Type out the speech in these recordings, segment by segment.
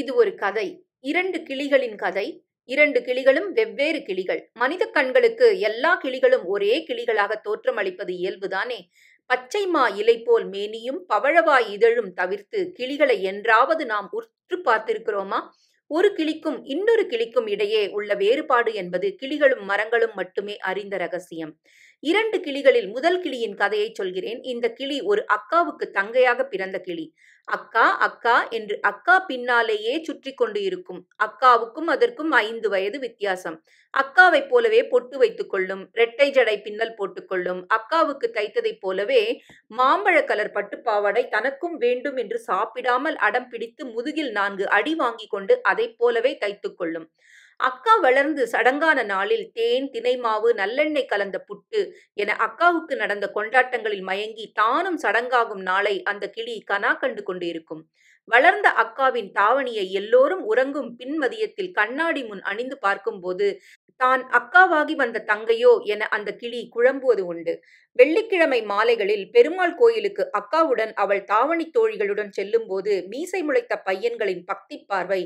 இது ஒரு கதை இரண்டு கிளிகளின் கதை இரண்டு கிளிகளும் வெவ்வேறு கிளிகள் மனித கண்களுக்கு எல்லா கிளிகளும் ஒரே கிளிகளாக தோற்றமளிப்பது இயல்புதானே பச்சை மா இலை போல் மேனியும் பவழவாய் இதழும் தவிர்த்து கிளிகளை என்றாவது நாம் உற்று பார்த்திருக்கிறோமா ஒரு கிளிக்கும் இன்னொரு கிளிக்கும் இடையே உள்ள வேறுபாடு என்பது கிளிகளும் மரங்களும் மட்டுமே அறிந்த ரகசியம் இரண்டு கிளிகளில் முதல் கிளியின் கதையை சொல்கிறேன் இந்த கிளி ஒரு அக்காவுக்கு தங்கையாக பிறந்த கிளி அக்கா அக்கா என்று அக்கா பின்னாலேயே சுற்றி கொண்டு இருக்கும் அக்காவுக்கும் அதற்கும் ஐந்து வயது வித்தியாசம் அக்காவைப் போலவே பொட்டு வைத்துக் கொள்ளும் ரெட்டை ஜடை பின்னல் போட்டுக்கொள்ளும் அக்காவுக்கு தைத்ததைப் போலவே மாம்பழ கலர் பட்டு பாவாடை தனக்கும் வேண்டும் என்று சாப்பிடாமல் அடம் பிடித்து முதுகில் நான்கு அடி வாங்கி கொண்டு அதைப் போலவே தைத்துக் கொள்ளும் அக்கா வளர்ந்து சடங்கான நாளில் தேன் தினைமாவு நல்லெண்ணெய் கலந்த புட்டு என அக்காவுக்கு நடந்த கொண்டாட்டங்களில் மயங்கி தானும் சடங்காகும் நாளை அந்த கிளி கனா கண்டு கொண்டிருக்கும் வளர்ந்த அக்காவின் தாவணியை எல்லோரும் உறங்கும் பின்மதியத்தில் கண்ணாடி முன் அணிந்து பார்க்கும்போது தான் அக்காவாகி வந்த தங்கையோ என அந்த கிளி குழம்புவது உண்டு வெள்ளிக்கிழமை மாலைகளில் பெருமாள் கோயிலுக்கு அக்காவுடன் அவள் தாவணி தோழிகளுடன் செல்லும்போது மீசை முளைத்த பையன்களின் பக்தி பார்வை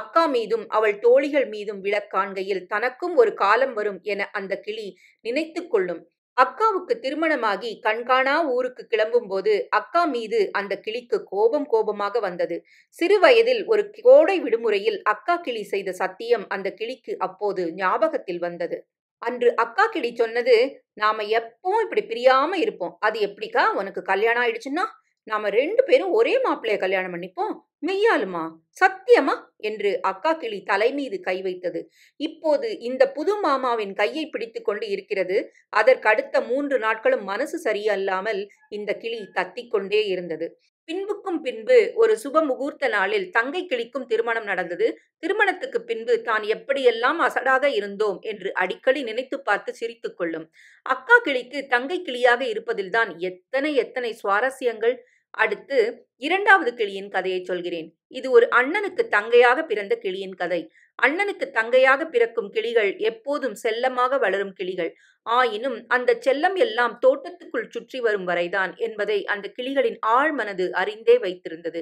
அக்கா மீதும் அவள் தோழிகள் மீதும் விழக்காண்கையில் தனக்கும் ஒரு காலம் வரும் என அந்த கிளி நினைத்து கொள்ளும் அக்காவுக்கு திருமணமாகி கண்காணா ஊருக்கு கிளம்பும் போது அக்கா மீது அந்த கிளிக்கு கோபம் கோபமாக வந்தது சிறு வயதில் ஒரு கோடை விடுமுறையில் அக்கா கிளி செய்த சத்தியம் அந்த கிளிக்கு அப்போது ஞாபகத்தில் வந்தது அன்று அக்கா கிளி சொன்னது நாம எப்பவும் இப்படி பிரியாம இருப்போம் அது எப்படிக்கா உனக்கு கல்யாணம் ஆயிடுச்சுன்னா நாம ரெண்டு பேரும் ஒரே மாப்பிள்ளைய கல்யாணம் பண்ணிப்போம் மெய்யாலுமா சத்தியமா என்று அக்கா கிளி தலை மீது கை வைத்தது இப்போது இந்த புது மாமாவின் கையை பிடித்து கொண்டு இருக்கிறது அதற்கடுத்த மூன்று நாட்களும் மனசு சரியல்லாமல் இந்த கிளி தத்திக்கொண்டே இருந்தது பின்புக்கும் பின்பு ஒரு சுப முகூர்த்த நாளில் தங்கை கிளிக்கும் திருமணம் நடந்தது திருமணத்துக்கு பின்பு தான் எப்படியெல்லாம் அசடாக இருந்தோம் என்று அடிக்கடி நினைத்து பார்த்து சிரித்து கொள்ளும் அக்கா கிளிக்கு தங்கை கிளியாக இருப்பதில்தான் எத்தனை எத்தனை சுவாரஸ்யங்கள் அடுத்து இரண்டாவது கிளியின் கதையை சொல்கிறேன் இது ஒரு அண்ணனுக்கு தங்கையாக பிறந்த கிளியின் கதை அண்ணனுக்கு தங்கையாக பிறக்கும் கிளிகள் எப்போதும் செல்லமாக வளரும் கிளிகள் ஆயினும் அந்த செல்லம் எல்லாம் தோட்டத்துக்குள் சுற்றி வரும் வரைதான் என்பதை அந்த கிளிகளின் ஆழ்மனது அறிந்தே வைத்திருந்தது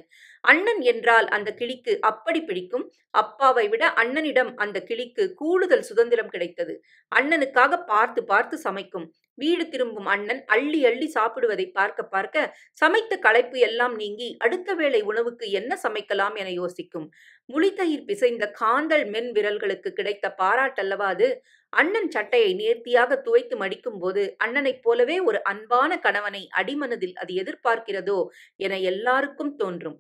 அண்ணன் என்றால் அந்த கிளிக்கு அப்படி பிடிக்கும் அப்பாவை விட அண்ணனிடம் அந்த கிளிக்கு கூடுதல் சுதந்திரம் கிடைத்தது அண்ணனுக்காக பார்த்து பார்த்து சமைக்கும் வீடு திரும்பும் அண்ணன் அள்ளி அள்ளி சாப்பிடுவதை பார்க்க பார்க்க சமைத்த களைப்பு எல்லாம் நீங்கி அடுத்த வேளை உணவுக்கு என்ன சமைக்க இருக்கலாம் என யோசிக்கும் முளித்தயிர் பிசைந்த காந்தல் மென் விரல்களுக்கு கிடைத்த பாராட்டல்லவா அது அண்ணன் சட்டையை நேர்த்தியாக துவைத்து மடிக்கும் போது அண்ணனைப் போலவே ஒரு அன்பான கணவனை அடிமனதில் அது எதிர்பார்க்கிறதோ என எல்லாருக்கும் தோன்றும்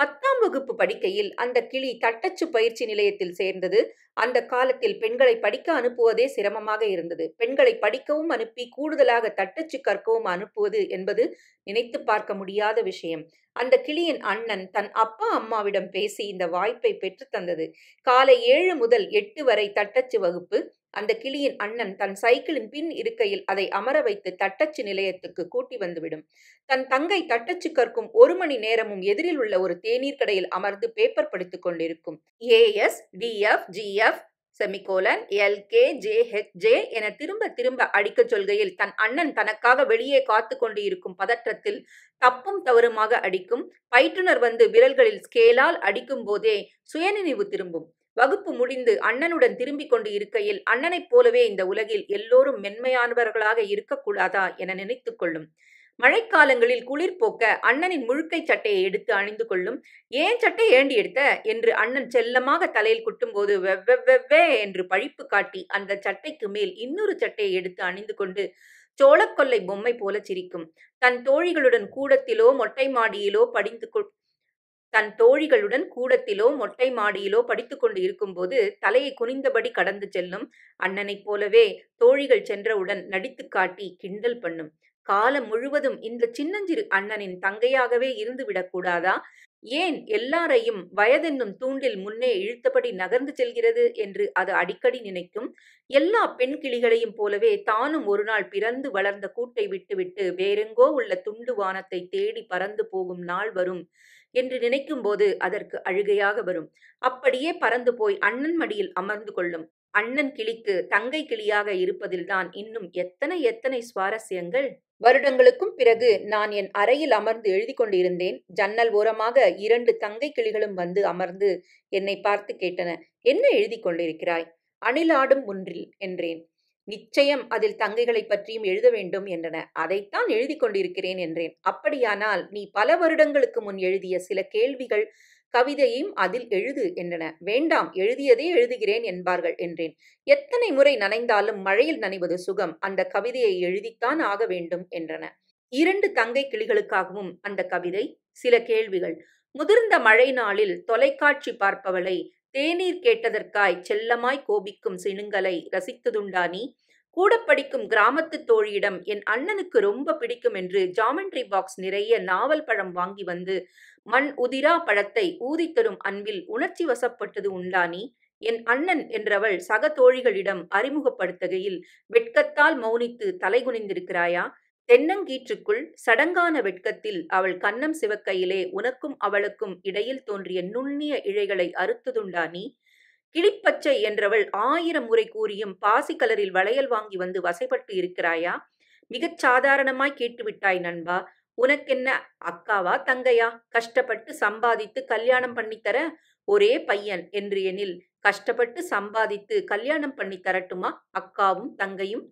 பத்தாம் வகுப்பு படிக்கையில் அந்த கிளி தட்டச்சு பயிற்சி நிலையத்தில் சேர்ந்தது அந்த காலத்தில் பெண்களை படிக்க அனுப்புவதே சிரமமாக இருந்தது பெண்களை படிக்கவும் அனுப்பி கூடுதலாக தட்டச்சு கற்கவும் அனுப்புவது என்பது நினைத்து பார்க்க முடியாத விஷயம் அந்த கிளியின் அண்ணன் தன் அப்பா அம்மாவிடம் பேசி இந்த வாய்ப்பை பெற்றுத் தந்தது காலை ஏழு முதல் எட்டு வரை தட்டச்சு வகுப்பு அந்த கிளியின் அண்ணன் தன் சைக்கிளின் பின் இருக்கையில் அதை அமர வைத்து தட்டச்சு நிலையத்துக்கு கூட்டி வந்துவிடும் தன் தங்கை தட்டச்சு கற்கும் ஒரு மணி நேரமும் எதிரில் உள்ள ஒரு தேநீர் கடையில் அமர்ந்து பேப்பர் படித்துக் கொண்டிருக்கும் A S D F G F semicolon L K J H J என திரும்ப திரும்ப அடிக்க சொல்கையில் தன் அண்ணன் தனக்காக வெளியே காத்து கொண்டு இருக்கும் பதற்றத்தில் தப்பும் தவறுமாக அடிக்கும் பயிற்றுனர் வந்து விரல்களில் ஸ்கேலால் அடிக்கும் போதே சுயநினைவு திரும்பும் வகுப்பு முடிந்து அண்ணனுடன் திரும்பிக் கொண்டு இருக்கையில் அண்ணனைப் போலவே இந்த உலகில் எல்லோரும் மென்மையானவர்களாக இருக்கக்கூடாதா என நினைத்து கொள்ளும் மழைக்காலங்களில் குளிர் போக்க அண்ணனின் முழுக்கை சட்டையை எடுத்து அணிந்து கொள்ளும் ஏன் சட்டை ஏண்டி எடுத்த என்று அண்ணன் செல்லமாக தலையில் குட்டும்போது வெவ்வெவ்வே என்று பழிப்பு காட்டி அந்த சட்டைக்கு மேல் இன்னொரு சட்டையை எடுத்து அணிந்து கொண்டு சோளக்கொல்லை பொம்மை போல சிரிக்கும் தன் தோழிகளுடன் கூடத்திலோ மொட்டை மாடியிலோ படிந்து தன் தோழிகளுடன் கூடத்திலோ மொட்டை மாடியிலோ படித்துக்கொண்டு இருக்கும்போது தலையை குனிந்தபடி கடந்து செல்லும் அண்ணனைப் போலவே தோழிகள் சென்றவுடன் நடித்து காட்டி கிண்டல் பண்ணும் காலம் முழுவதும் இந்த சின்னஞ்சிறு அண்ணனின் தங்கையாகவே இருந்து விடக்கூடாதா ஏன் எல்லாரையும் வயதென்னும் தூண்டில் முன்னே இழுத்தபடி நகர்ந்து செல்கிறது என்று அது அடிக்கடி நினைக்கும் எல்லா பெண் கிளிகளையும் போலவே தானும் ஒரு நாள் பிறந்து வளர்ந்த கூட்டை விட்டுவிட்டு வேறெங்கோ உள்ள துண்டு வானத்தை தேடி பறந்து போகும் நாள் வரும் என்று நினைக்கும்போது அதற்கு அழுகையாக வரும் அப்படியே பறந்து போய் அண்ணன் மடியில் அமர்ந்து கொள்ளும் அண்ணன் கிளிக்கு தங்கை கிளியாக இருப்பதில்தான் இன்னும் எத்தனை எத்தனை சுவாரஸ்யங்கள் வருடங்களுக்கும் பிறகு நான் என் அறையில் அமர்ந்து எழுதி கொண்டிருந்தேன் ஜன்னல் ஓரமாக இரண்டு தங்கை கிளிகளும் வந்து அமர்ந்து என்னை பார்த்து கேட்டன என்ன எழுதி கொண்டிருக்கிறாய் அணிலாடும் ஒன்றில் என்றேன் நிச்சயம் அதில் தங்கைகளை பற்றியும் எழுத வேண்டும் என்றன அதைத்தான் எழுதி கொண்டிருக்கிறேன் என்றேன் அப்படியானால் நீ பல வருடங்களுக்கு முன் எழுதிய சில கேள்விகள் கவிதையும் அதில் எழுது என்றன வேண்டாம் எழுதியதே எழுதுகிறேன் என்பார்கள் என்றேன் எத்தனை முறை நனைந்தாலும் மழையில் நனைவது சுகம் அந்த கவிதையை எழுதித்தான் ஆக வேண்டும் என்றன இரண்டு தங்கை கிளிகளுக்காகவும் அந்த கவிதை சில கேள்விகள் முதிர்ந்த மழை நாளில் தொலைக்காட்சி பார்ப்பவளை தேநீர் கேட்டதற்காய் செல்லமாய் கோபிக்கும் சினுங்களை ரசித்ததுண்டா நீ கூட படிக்கும் கிராமத்து தோழியிடம் என் அண்ணனுக்கு ரொம்ப பிடிக்கும் என்று ஜாமெண்ட்ரி பாக்ஸ் நிறைய நாவல் பழம் வாங்கி வந்து மண் உதிரா பழத்தை ஊதி தரும் அன்பில் உணர்ச்சி வசப்பட்டது உண்டானி என் அண்ணன் என்றவள் சக தோழிகளிடம் அறிமுகப்படுத்துகையில் வெட்கத்தால் மௌனித்து தலை குனிந்திருக்கிறாயா தென்னங்கீற்றுக்குள் சடங்கான வெட்கத்தில் அவள் கன்னம் சிவக்கையிலே உனக்கும் அவளுக்கும் இடையில் தோன்றிய நுண்ணிய இழைகளை அறுத்துதுண்டா நீ கிளிப்பச்சை என்றவள் ஆயிரம் முறை கூறியும் பாசி கலரில் வளையல் வாங்கி வந்து வசைப்பட்டு இருக்கிறாயா மிகச் சாதாரணமாய் கேட்டுவிட்டாய் நண்பா உனக்கென்ன அக்காவா தங்கையா கஷ்டப்பட்டு சம்பாதித்து கல்யாணம் பண்ணித்தர ஒரே பையன் என்று எனில் கஷ்டப்பட்டு சம்பாதித்து கல்யாணம் பண்ணி தரட்டுமா அக்காவும் தங்கையும்